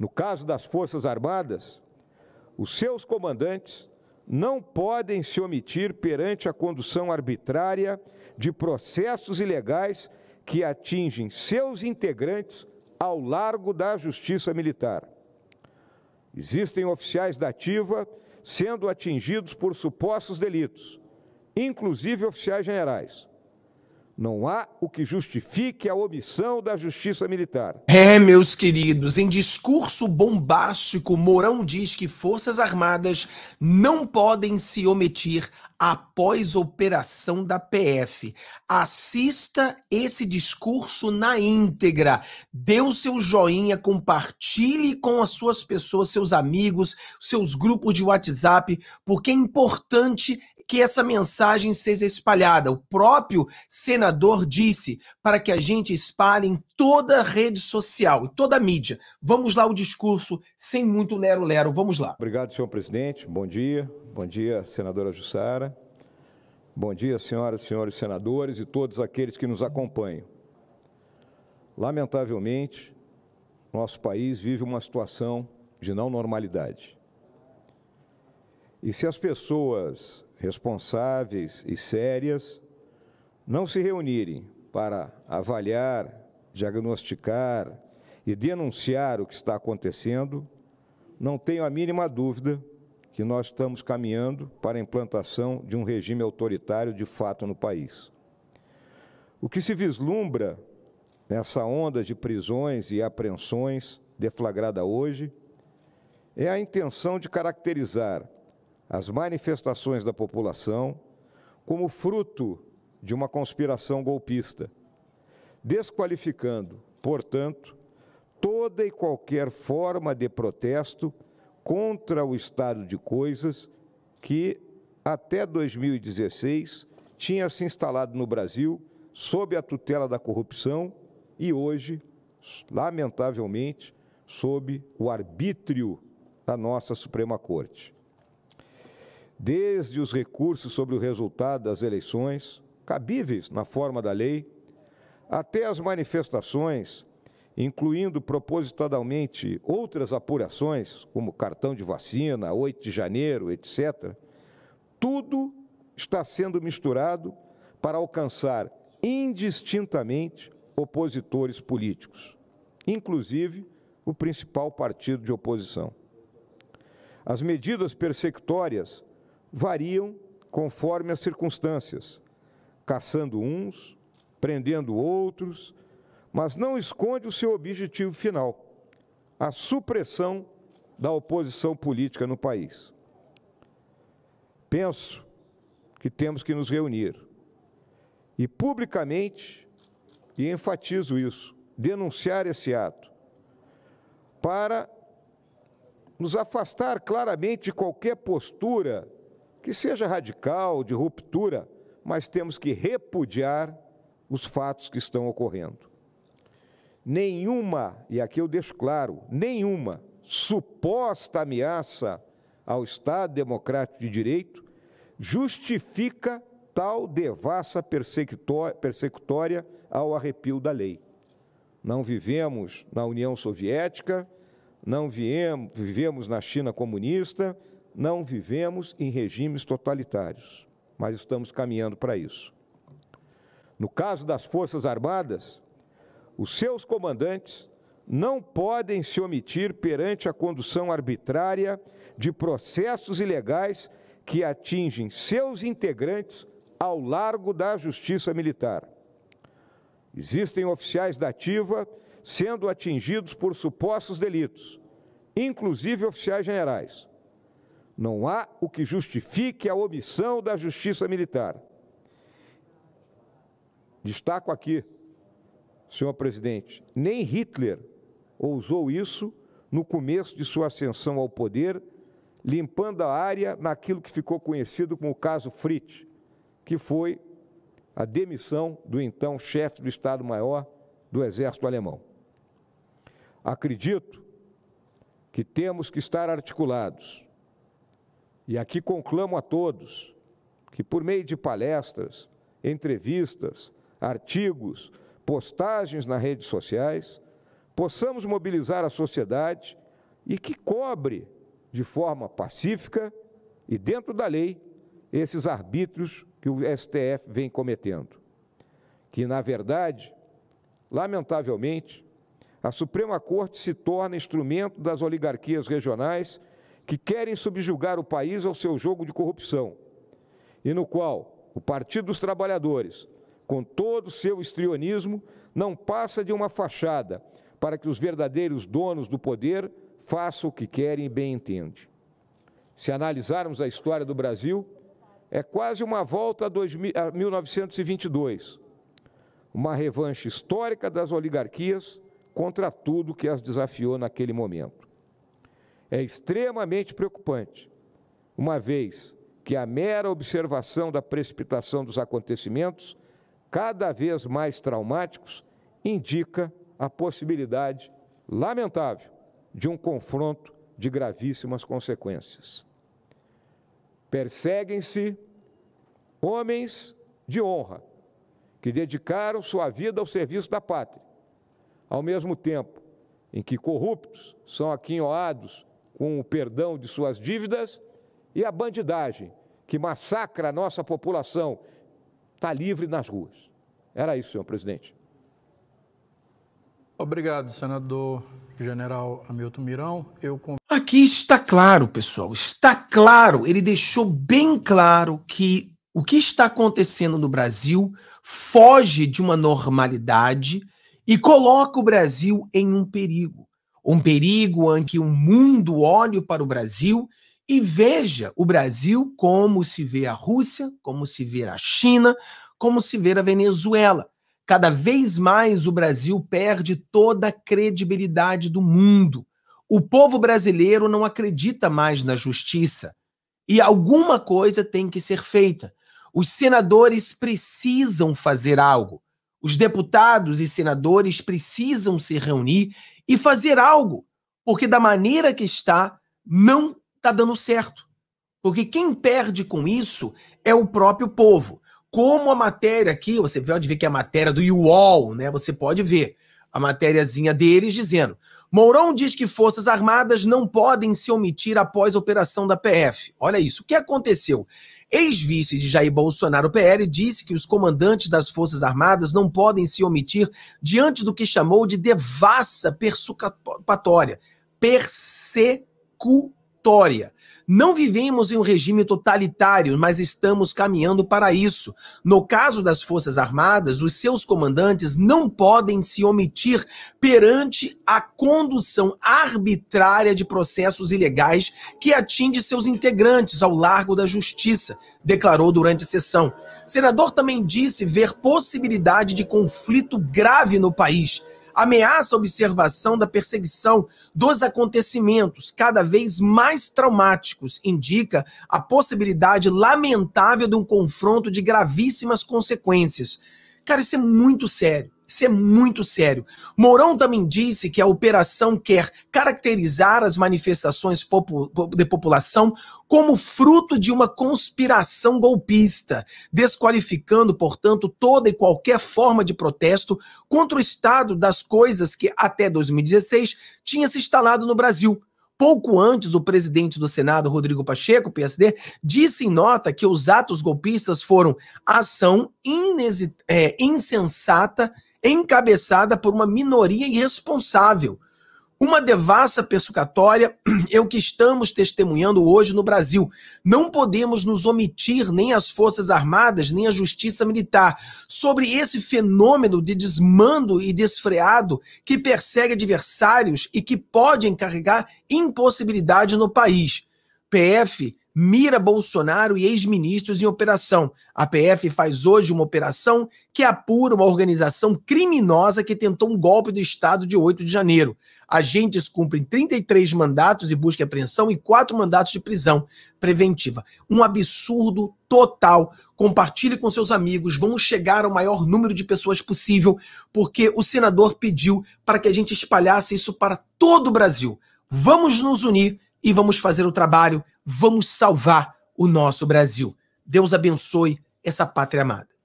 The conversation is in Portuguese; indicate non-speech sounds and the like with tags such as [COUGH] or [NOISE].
No caso das Forças Armadas, os seus comandantes não podem se omitir perante a condução arbitrária de processos ilegais que atingem seus integrantes ao largo da justiça militar. Existem oficiais da ativa sendo atingidos por supostos delitos, inclusive oficiais generais. Não há o que justifique a omissão da justiça militar. É, meus queridos, em discurso bombástico, Mourão diz que Forças Armadas não podem se omitir após operação da PF. Assista esse discurso na íntegra. Dê o seu joinha, compartilhe com as suas pessoas, seus amigos, seus grupos de WhatsApp, porque é importante que essa mensagem seja espalhada. O próprio senador disse para que a gente espalhe em toda rede social, em toda mídia. Vamos lá o discurso, sem muito lero-lero. Vamos lá. Obrigado, senhor presidente. Bom dia. Bom dia, senadora Jussara. Bom dia, senhoras, e senhores senadores e todos aqueles que nos acompanham. Lamentavelmente, nosso país vive uma situação de não normalidade. E se as pessoas responsáveis e sérias não se reunirem para avaliar, diagnosticar e denunciar o que está acontecendo, não tenho a mínima dúvida que nós estamos caminhando para a implantação de um regime autoritário de fato no país. O que se vislumbra nessa onda de prisões e apreensões deflagrada hoje é a intenção de caracterizar as manifestações da população como fruto de uma conspiração golpista, desqualificando, portanto, toda e qualquer forma de protesto contra o estado de coisas que, até 2016, tinha se instalado no Brasil sob a tutela da corrupção e hoje, lamentavelmente, sob o arbítrio da nossa Suprema Corte desde os recursos sobre o resultado das eleições, cabíveis na forma da lei, até as manifestações, incluindo propositadamente outras apurações, como cartão de vacina, 8 de janeiro, etc., tudo está sendo misturado para alcançar indistintamente opositores políticos, inclusive o principal partido de oposição. As medidas persecutórias variam conforme as circunstâncias, caçando uns, prendendo outros, mas não esconde o seu objetivo final, a supressão da oposição política no país. Penso que temos que nos reunir e publicamente, e enfatizo isso, denunciar esse ato, para nos afastar claramente de qualquer postura que seja radical, de ruptura, mas temos que repudiar os fatos que estão ocorrendo. Nenhuma, e aqui eu deixo claro, nenhuma suposta ameaça ao Estado Democrático de Direito justifica tal devassa persecutória ao arrepio da lei. Não vivemos na União Soviética, não viemos, vivemos na China comunista, não vivemos em regimes totalitários, mas estamos caminhando para isso. No caso das Forças Armadas, os seus comandantes não podem se omitir perante a condução arbitrária de processos ilegais que atingem seus integrantes ao largo da justiça militar. Existem oficiais da ativa sendo atingidos por supostos delitos, inclusive oficiais generais. Não há o que justifique a omissão da justiça militar. Destaco aqui, senhor presidente, nem Hitler ousou isso no começo de sua ascensão ao poder, limpando a área naquilo que ficou conhecido como o caso Fritz, que foi a demissão do então chefe do Estado-Maior do Exército Alemão. Acredito que temos que estar articulados e aqui conclamo a todos que, por meio de palestras, entrevistas, artigos, postagens nas redes sociais, possamos mobilizar a sociedade e que cobre de forma pacífica e dentro da lei esses arbítrios que o STF vem cometendo. Que, na verdade, lamentavelmente, a Suprema Corte se torna instrumento das oligarquias regionais que querem subjugar o país ao seu jogo de corrupção, e no qual o Partido dos Trabalhadores, com todo o seu estrionismo, não passa de uma fachada para que os verdadeiros donos do poder façam o que querem e bem entendem. Se analisarmos a história do Brasil, é quase uma volta a, 1922, uma revanche histórica das oligarquias contra tudo que as desafiou naquele momento é extremamente preocupante, uma vez que a mera observação da precipitação dos acontecimentos, cada vez mais traumáticos, indica a possibilidade lamentável de um confronto de gravíssimas consequências. Perseguem-se homens de honra que dedicaram sua vida ao serviço da pátria, ao mesmo tempo em que corruptos são aquinhoados com o perdão de suas dívidas, e a bandidagem, que massacra a nossa população, está livre nas ruas. Era isso, senhor presidente. Obrigado, senador general Hamilton Mirão. Eu Aqui está claro, pessoal, está claro, ele deixou bem claro que o que está acontecendo no Brasil foge de uma normalidade e coloca o Brasil em um perigo um perigo em que o um mundo olhe para o Brasil e veja o Brasil como se vê a Rússia, como se vê a China, como se vê a Venezuela. Cada vez mais o Brasil perde toda a credibilidade do mundo. O povo brasileiro não acredita mais na justiça e alguma coisa tem que ser feita. Os senadores precisam fazer algo. Os deputados e senadores precisam se reunir e fazer algo, porque da maneira que está, não está dando certo. Porque quem perde com isso é o próprio povo. Como a matéria aqui, você pode ver que é a matéria do UOL, né? Você pode ver a matériazinha deles dizendo: Mourão diz que Forças Armadas não podem se omitir após operação da PF. Olha isso, o que aconteceu? Ex-vice de Jair Bolsonaro PL disse que os comandantes das Forças Armadas não podem se omitir diante do que chamou de devassa persecutória, persecutória não vivemos em um regime totalitário, mas estamos caminhando para isso. No caso das Forças Armadas, os seus comandantes não podem se omitir perante a condução arbitrária de processos ilegais que atinge seus integrantes ao largo da justiça, declarou durante a sessão. O senador também disse ver possibilidade de conflito grave no país ameaça a observação da perseguição dos acontecimentos cada vez mais traumáticos, indica a possibilidade lamentável de um confronto de gravíssimas consequências. Cara, isso é muito sério. Isso é muito sério. Mourão também disse que a operação quer caracterizar as manifestações de população como fruto de uma conspiração golpista, desqualificando, portanto, toda e qualquer forma de protesto contra o estado das coisas que até 2016 tinha se instalado no Brasil. Pouco antes, o presidente do Senado, Rodrigo Pacheco, PSD, disse em nota que os atos golpistas foram ação é, insensata encabeçada por uma minoria irresponsável. Uma devassa persecutória [CLEARS THROAT] é o que estamos testemunhando hoje no Brasil. Não podemos nos omitir nem as Forças Armadas, nem a Justiça Militar sobre esse fenômeno de desmando e desfreado que persegue adversários e que pode encarregar impossibilidade no país. PF mira Bolsonaro e ex-ministros em operação. A PF faz hoje uma operação que apura uma organização criminosa que tentou um golpe do Estado de 8 de janeiro. Agentes cumprem 33 mandatos e busca e apreensão e quatro mandatos de prisão preventiva. Um absurdo total. Compartilhe com seus amigos, vamos chegar ao maior número de pessoas possível, porque o senador pediu para que a gente espalhasse isso para todo o Brasil. Vamos nos unir e vamos fazer o trabalho Vamos salvar o nosso Brasil. Deus abençoe essa pátria amada.